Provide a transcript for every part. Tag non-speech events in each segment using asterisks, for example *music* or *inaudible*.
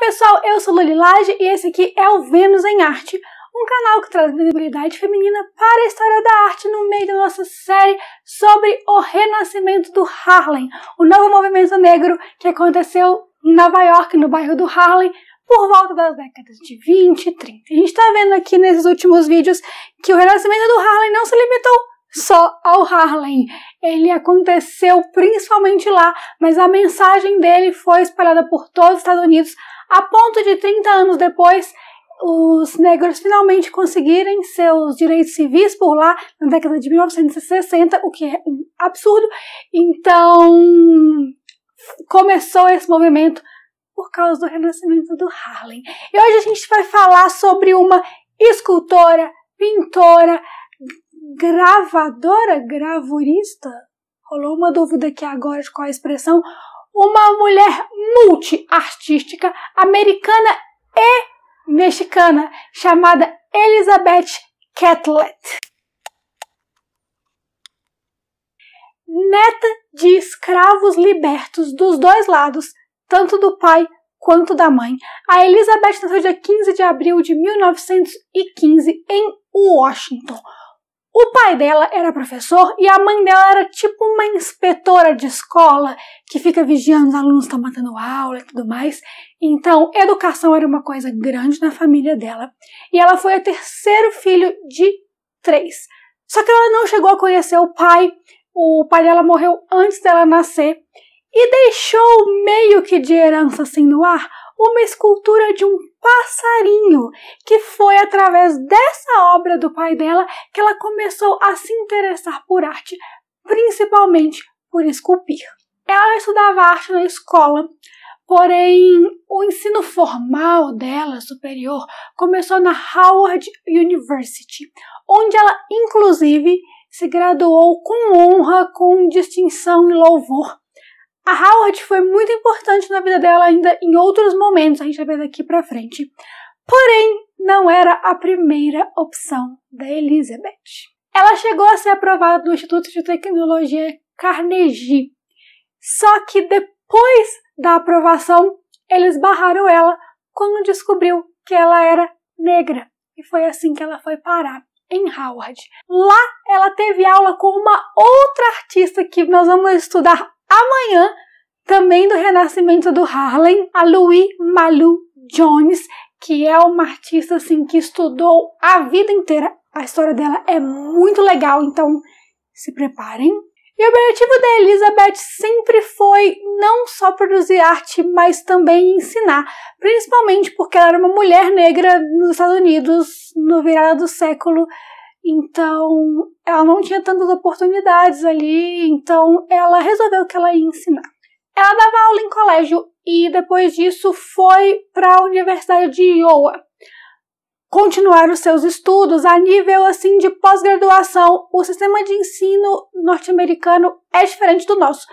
pessoal, eu sou Luli Laje e esse aqui é o Vênus em Arte, um canal que traz visibilidade feminina para a história da arte no meio da nossa série sobre o renascimento do Harlem, o novo movimento negro que aconteceu em Nova York, no bairro do Harlem, por volta das décadas de 20 e 30. A gente está vendo aqui nesses últimos vídeos que o renascimento do Harlem não se limitou só ao Harlem. Ele aconteceu principalmente lá, mas a mensagem dele foi espalhada por todos os Estados Unidos a ponto de 30 anos depois os negros finalmente conseguirem seus direitos civis por lá na década de 1960, o que é um absurdo. Então começou esse movimento por causa do renascimento do Harlem. E hoje a gente vai falar sobre uma escultora, pintora, gravadora, gravurista. Rolou uma dúvida aqui agora de qual é a expressão uma mulher multiartística americana e mexicana chamada Elizabeth Catlett. Neta de escravos libertos dos dois lados, tanto do pai quanto da mãe, a Elizabeth nasceu dia 15 de abril de 1915 em Washington, o pai dela era professor e a mãe dela era tipo uma inspetora de escola que fica vigiando os alunos estão tá matando aula e tudo mais. Então, educação era uma coisa grande na família dela. E ela foi o terceiro filho de três. Só que ela não chegou a conhecer o pai. O pai dela morreu antes dela nascer e deixou meio que de herança assim no ar uma escultura de um passarinho, que foi através dessa obra do pai dela que ela começou a se interessar por arte, principalmente por esculpir. Ela estudava arte na escola, porém o ensino formal dela, superior, começou na Howard University, onde ela inclusive se graduou com honra, com distinção e louvor a Howard foi muito importante na vida dela ainda em outros momentos, a gente vai ver daqui para frente. Porém, não era a primeira opção da Elizabeth. Ela chegou a ser aprovada no Instituto de Tecnologia Carnegie. Só que depois da aprovação, eles barraram ela quando descobriu que ela era negra. E foi assim que ela foi parar em Howard. Lá ela teve aula com uma outra artista que nós vamos estudar Amanhã, também do renascimento do Harlem, a Louis Malu Jones, que é uma artista assim que estudou a vida inteira. A história dela é muito legal, então se preparem. E o objetivo da Elizabeth sempre foi não só produzir arte, mas também ensinar, principalmente porque ela era uma mulher negra nos Estados Unidos no virada do século então, ela não tinha tantas oportunidades ali, então ela resolveu que ela ia ensinar. Ela dava aula em colégio e depois disso foi para a Universidade de Iowa continuar os seus estudos a nível assim de pós-graduação. O sistema de ensino norte-americano é diferente do nosso.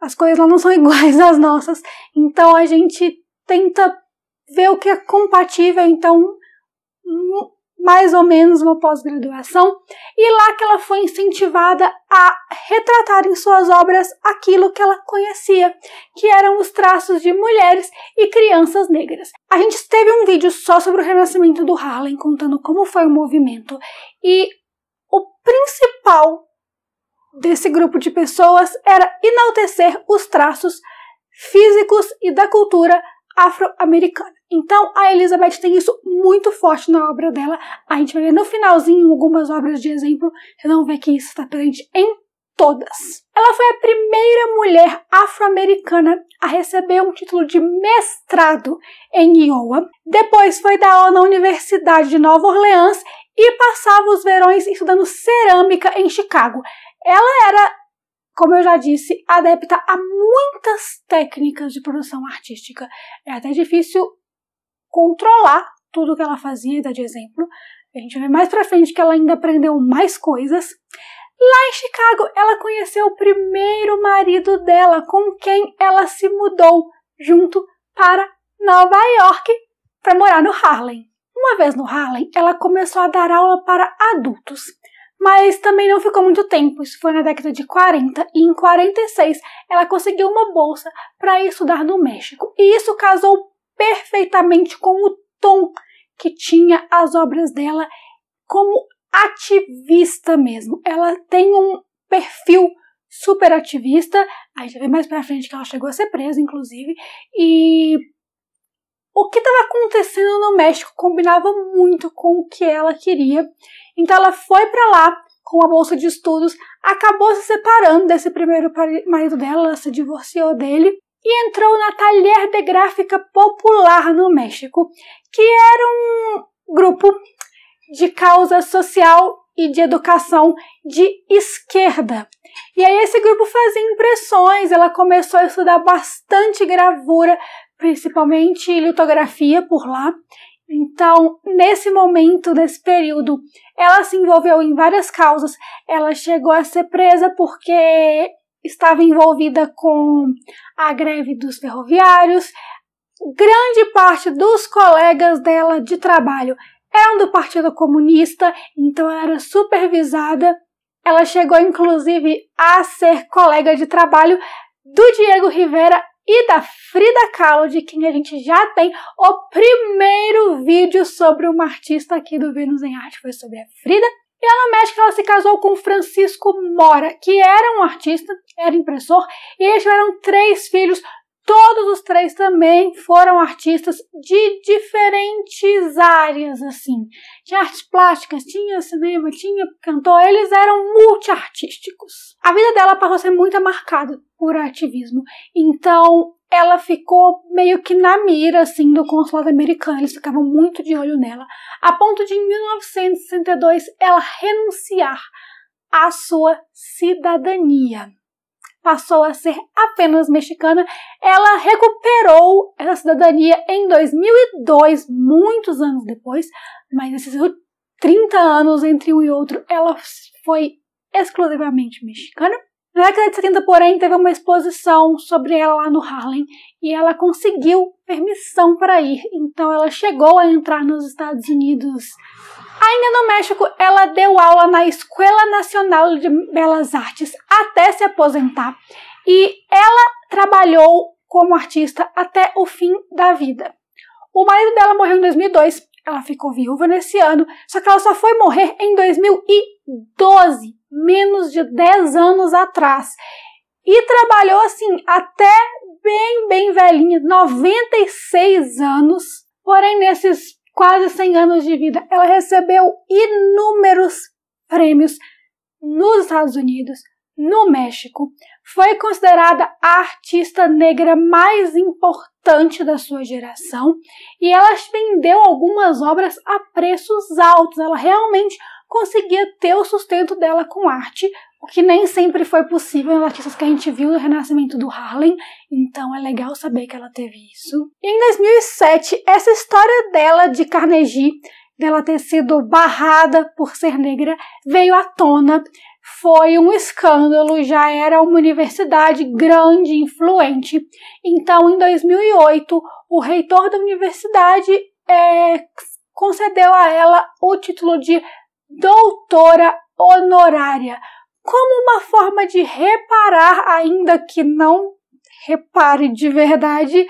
As coisas lá não são *laughs* iguais às nossas. Então a gente tenta ver o que é compatível. Então hum, mais ou menos uma pós-graduação, e lá que ela foi incentivada a retratar em suas obras aquilo que ela conhecia, que eram os traços de mulheres e crianças negras. A gente teve um vídeo só sobre o renascimento do Harlem, contando como foi o movimento, e o principal desse grupo de pessoas era enaltecer os traços físicos e da cultura afro-americana. Então, a Elizabeth tem isso muito forte na obra dela. A gente vai ver no finalzinho algumas obras de exemplo, vocês vão ver que isso está presente em todas. Ela foi a primeira mulher afro-americana a receber um título de mestrado em Iowa. Depois foi dar aula na Universidade de Nova Orleans e passava os verões estudando cerâmica em Chicago. Ela era como eu já disse, adepta a muitas técnicas de produção artística. É até difícil controlar tudo que ela fazia, dar de exemplo. A gente vê mais pra frente que ela ainda aprendeu mais coisas. Lá em Chicago, ela conheceu o primeiro marido dela, com quem ela se mudou junto para Nova York para morar no Harlem. Uma vez no Harlem, ela começou a dar aula para adultos. Mas também não ficou muito tempo, isso foi na década de 40, e em 46 ela conseguiu uma bolsa para estudar no México. E isso casou perfeitamente com o tom que tinha as obras dela como ativista mesmo. Ela tem um perfil super ativista. A gente vê mais pra frente que ela chegou a ser presa, inclusive, e o que estava acontecendo no México combinava muito com o que ela queria, então ela foi para lá com a bolsa de estudos, acabou se separando desse primeiro marido dela, ela se divorciou dele e entrou na Talher de Gráfica Popular no México, que era um grupo de causa social e de educação de esquerda. E aí esse grupo fazia impressões, ela começou a estudar bastante gravura, principalmente litografia por lá. Então, nesse momento, nesse período, ela se envolveu em várias causas. Ela chegou a ser presa porque estava envolvida com a greve dos ferroviários. Grande parte dos colegas dela de trabalho eram do Partido Comunista, então ela era supervisada. Ela chegou inclusive a ser colega de trabalho do Diego Rivera e da Frida Kahlo, de quem a gente já tem o primeiro vídeo sobre uma artista aqui do Vênus em Arte, foi sobre a Frida. E lá no México ela se casou com Francisco Mora, que era um artista, era impressor, e eles tiveram três filhos todos os três também foram artistas de diferentes áreas, assim. Tinha artes plásticas, tinha cinema, tinha cantor, eles eram multiartísticos. A vida dela passou a ser muito marcada por ativismo. Então, ela ficou meio que na mira, assim, do consulado americano. Eles ficavam muito de olho nela. A ponto de, em 1962, ela renunciar à sua cidadania passou a ser apenas mexicana, ela recuperou essa cidadania em 2002, muitos anos depois, mas esses 30 anos entre um e outro, ela foi exclusivamente mexicana. Na década de 70, porém, teve uma exposição sobre ela lá no Harlem e ela conseguiu permissão para ir. Então, ela chegou a entrar nos Estados Unidos Ainda no México, ela deu aula na Escola Nacional de Belas Artes até se aposentar e ela trabalhou como artista até o fim da vida. O marido dela morreu em 2002, ela ficou viúva nesse ano, só que ela só foi morrer em 2012, menos de 10 anos atrás. E trabalhou assim até bem, bem velhinha, 96 anos. Porém, nesses quase 100 anos de vida. Ela recebeu inúmeros prêmios nos Estados Unidos, no México. Foi considerada a artista negra mais importante da sua geração e ela vendeu algumas obras a preços altos. Ela realmente conseguia ter o sustento dela com arte, o que nem sempre foi possível nas artistas que a gente viu no renascimento do Harlem, então é legal saber que ela teve isso. em 2007, essa história dela de Carnegie, dela ter sido barrada por ser negra, veio à tona. Foi um escândalo, já era uma universidade grande, influente. Então, em 2008, o reitor da universidade é, concedeu a ela o título de doutora honorária como uma forma de reparar, ainda que não repare de verdade,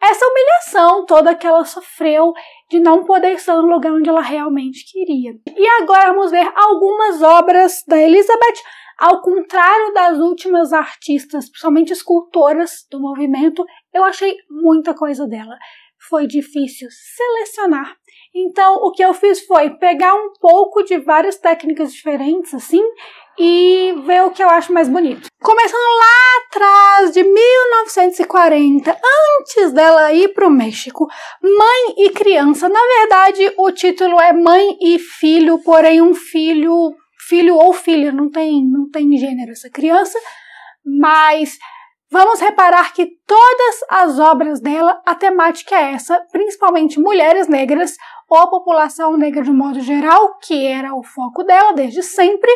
essa humilhação toda que ela sofreu de não poder estar no lugar onde ela realmente queria. E agora vamos ver algumas obras da Elizabeth, ao contrário das últimas artistas, principalmente escultoras do movimento, eu achei muita coisa dela foi difícil selecionar. Então, o que eu fiz foi pegar um pouco de várias técnicas diferentes, assim, e ver o que eu acho mais bonito. Começando lá atrás de 1940, antes dela ir para o México, Mãe e Criança. Na verdade, o título é Mãe e Filho, porém um filho, filho ou filha, não tem, não tem gênero essa criança, mas Vamos reparar que todas as obras dela, a temática é essa, principalmente mulheres negras ou a população negra de modo geral, que era o foco dela desde sempre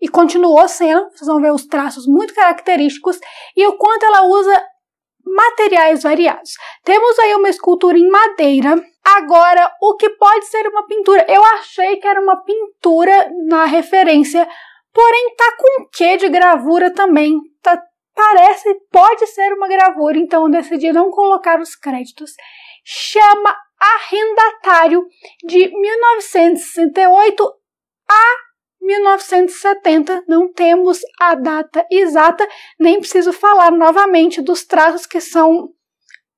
e continuou sendo. Vocês vão ver os traços muito característicos e o quanto ela usa materiais variados. Temos aí uma escultura em madeira. Agora, o que pode ser uma pintura? Eu achei que era uma pintura na referência, porém tá com quê de gravura também. Tá parece, pode ser uma gravura, então eu decidi não colocar os créditos. Chama Arrendatário de 1968 a 1970, não temos a data exata, nem preciso falar novamente dos traços que são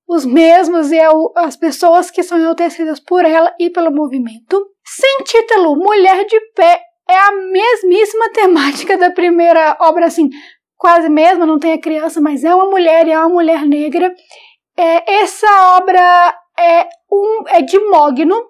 os mesmos e é as pessoas que são enaltecidas por ela e pelo movimento. Sem título, Mulher de Pé é a mesmíssima *laughs* temática da primeira obra, assim, quase mesmo, não tem a criança, mas é uma mulher e é uma mulher negra. É, essa obra é, um, é de Mogno.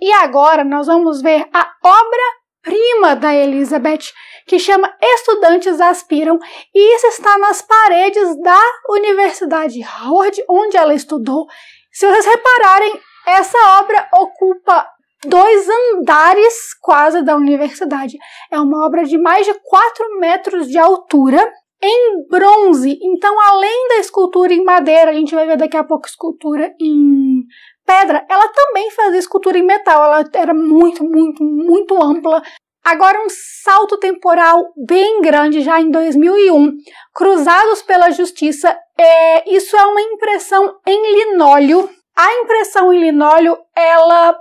E agora nós vamos ver a obra-prima da Elizabeth, que chama Estudantes Aspiram, e isso está nas paredes da Universidade Howard, onde ela estudou. Se vocês repararem, essa obra ocupa dois andares quase da universidade. É uma obra de mais de 4 metros de altura em bronze. Então, além da escultura em madeira, a gente vai ver daqui a pouco escultura em pedra, ela também fazia escultura em metal. Ela era muito, muito, muito ampla. Agora, um salto temporal bem grande, já em 2001, Cruzados pela Justiça. É, isso é uma impressão em linóleo. A impressão em linóleo, ela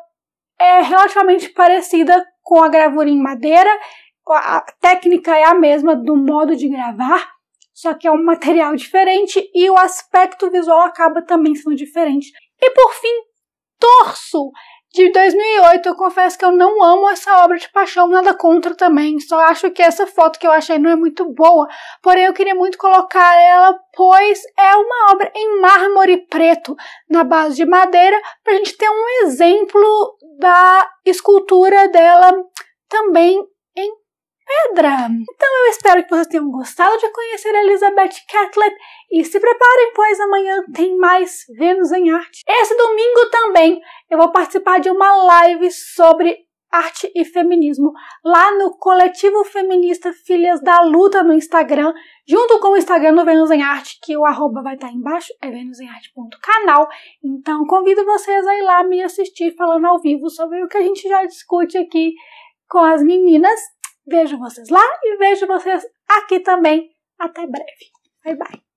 é relativamente parecida com a gravura em madeira. A técnica é a mesma do modo de gravar, só que é um material diferente e o aspecto visual acaba também sendo diferente. E por fim, Torso, de 2008. Eu confesso que eu não amo essa obra de paixão, nada contra também. Só acho que essa foto que eu achei não é muito boa. Porém, eu queria muito colocar ela, pois é uma obra em mármore preto, na base de madeira, para a gente ter um exemplo da escultura dela também em pedra. Então eu espero que vocês tenham gostado de conhecer a Elizabeth Catlett e se preparem, pois amanhã tem mais Vênus em Arte. Esse domingo também eu vou participar de uma live sobre arte e feminismo lá no coletivo feminista Filhas da Luta no Instagram, junto com o Instagram do Vênus em Arte, que o arroba vai estar tá embaixo, é venusemarte.canal. Então convido vocês a ir lá me assistir falando ao vivo sobre o que a gente já discute aqui com as meninas. Vejo vocês lá e vejo vocês aqui também. Até breve. Bye bye.